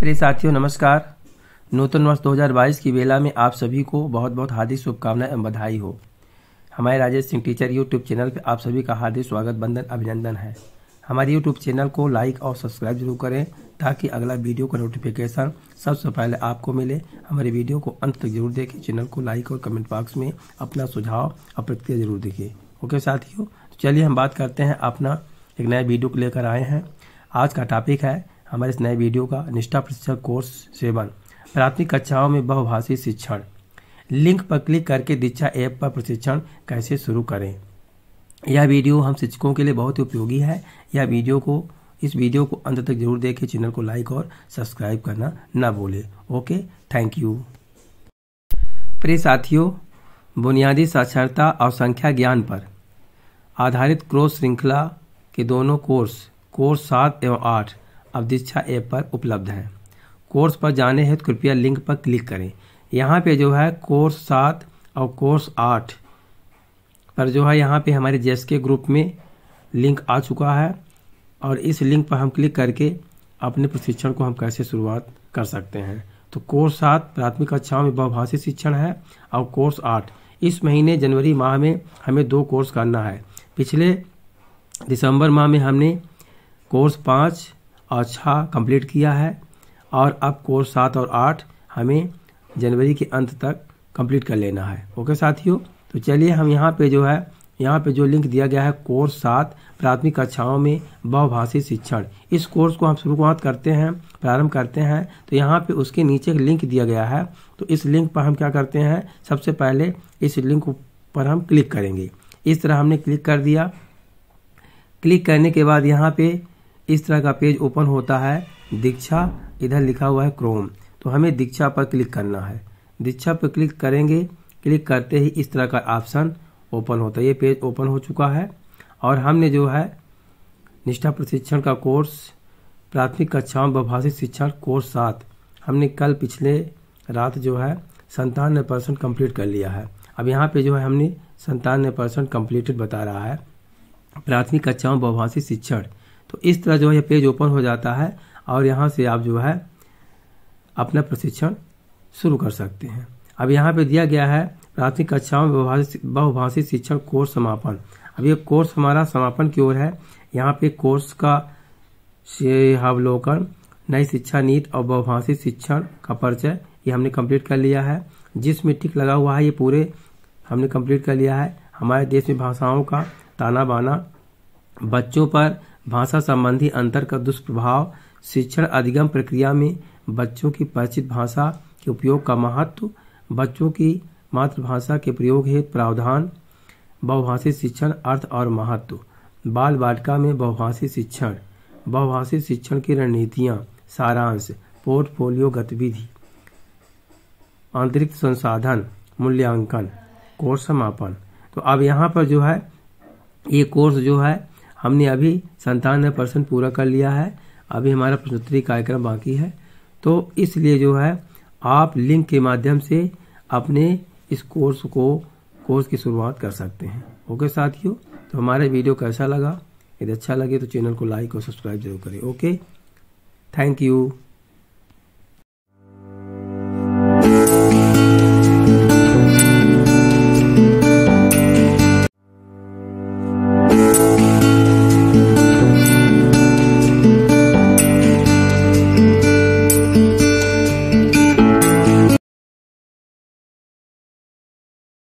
प्रिय साथियों नमस्कार नूतन वर्ष 2022 की वेला में आप सभी को बहुत बहुत हार्दिक शुभकामनाएं एवं बधाई हो हमारे Rajesh Singh teacher YouTube channel पर आप सभी का हार्दिक स्वागत बंधन अभिनंदन है हमारे यूट्यूब चैनल को लाइक और सब्सक्राइब जरूर करें ताकि अगला वीडियो का नोटिफिकेशन सबसे पहले आपको मिले हमारे वीडियो को अंत तक जरूर देखें चैनल को लाइक और कमेंट बॉक्स में अपना सुझाव और प्रतिक्रिया जरूर देखिए ओके साथियों तो चलिए हम बात करते हैं अपना एक नया वीडियो को लेकर आए हैं आज का टॉपिक है हमारे इस नए वीडियो का निष्ठा प्रशिक्षण कोर्स सेवन प्राथमिक कक्षाओं में बहुभाषी शिक्षण लिंक पर क्लिक करके दीक्षा ऐप पर प्रशिक्षण कैसे शुरू करें यह वीडियो हम शिक्षकों के लिए बहुत ही उपयोगी है यह वीडियो को इस वीडियो को अंत तक जरूर देखें चैनल को लाइक और सब्सक्राइब करना ना भूलें ओके थैंक यू प्रिय साथियों बुनियादी साक्षरता और संख्या ज्ञान पर आधारित क्रोस श्रृंखला के दोनों कोर्स कोर्स सात एवं आठ अवधीक्षा ऐप पर उपलब्ध है कोर्स पर जाने हेतु तो कृपया लिंक पर क्लिक करें यहाँ पे जो है कोर्स सात और कोर्स आठ पर जो है यहाँ पे हमारे जेस के ग्रुप में लिंक आ चुका है और इस लिंक पर हम क्लिक करके अपने प्रशिक्षण को हम कैसे शुरुआत कर सकते हैं तो कोर्स सात प्राथमिक कक्षाओं में बहुभाषी शिक्षण है और कोर्स आठ इस महीने जनवरी माह में हमें दो कोर्स करना है पिछले दिसंबर माह में हमने कोर्स पाँच और छः कंप्लीट किया है और अब कोर्स सात और आठ हमें जनवरी के अंत तक कंप्लीट कर लेना है ओके साथियों तो चलिए हम यहाँ पे जो है यहाँ पे जो लिंक दिया गया है कोर्स सात प्राथमिक कक्षाओं में बहुभाषी शिक्षण इस कोर्स को हम शुरुआत करते हैं प्रारंभ करते हैं तो यहाँ पे उसके नीचे लिंक दिया गया है तो इस लिंक पर हम क्या करते हैं सबसे पहले इस लिंक पर हम क्लिक करेंगे इस तरह हमने क्लिक कर दिया क्लिक करने के बाद यहाँ पे इस तरह का पेज ओपन होता है दीक्षा इधर लिखा हुआ है क्रोम तो हमें दीक्षा पर क्लिक करना है दीक्षा पर क्लिक करेंगे क्लिक करते ही इस तरह का ऑप्शन ओपन होता है ये पेज ओपन हो चुका है और हमने जो है निष्ठा प्रशिक्षण का कोर्स प्राथमिक कक्षाओं व शिक्षण कोर्स सात हमने कल पिछले रात जो है संतानवे परसेंट कम्प्लीट कर लिया है अब यहाँ पे जो है हमने संतानवे परसेंट कम्प्लीटेड बता रहा है प्राथमिक कक्षाओं व शिक्षण तो इस तरह जो है यह पेज ओपन हो जाता है और यहाँ से आप जो है अपना प्रशिक्षण शुरू कर सकते हैं अब यहाँ पे दिया गया है प्राथमिक कक्षाओं में बहुभाषी शिक्षण कोर्स समापन अब ये कोर्स हमारा समापन की ओर है यहाँ पे कोर्स का अवलोकन नई शिक्षा नीति और बहुभाषी शिक्षण का परिचय ये हमने कंप्लीट कर लिया है जिसमें टिक लगा हुआ है ये पूरे हमने कंप्लीट कर लिया है हमारे देश में भाषाओं का ताना बाना बच्चों पर भाषा संबंधी अंतर का दुष्प्रभाव शिक्षण अधिगम प्रक्रिया में बच्चों की परिचित भाषा के उपयोग का महत्व बच्चों की मातृभाषा के प्रयोग है प्रावधान बहुभाषी शिक्षण अर्थ और महत्व बाल बालिका में बहुभाषी शिक्षण बहुभाषी शिक्षण की रणनीतियाँ सारांश पोर्टफोलियो गतिविधि आंतरिक संसाधन मूल्यांकन कोर्स समापन तो अब यहाँ पर जो है ये कोर्स जो है हमने अभी संतानवे परसेंट पूरा कर लिया है अभी हमारा प्रश्नोत्तरी कार्यक्रम बाकी है तो इसलिए जो है आप लिंक के माध्यम से अपने इस कोर्स को कोर्स की शुरुआत कर सकते हैं ओके साथियों तो हमारे वीडियो कैसा लगा यदि अच्छा लगे तो चैनल को लाइक और सब्सक्राइब जरूर करें ओके थैंक यू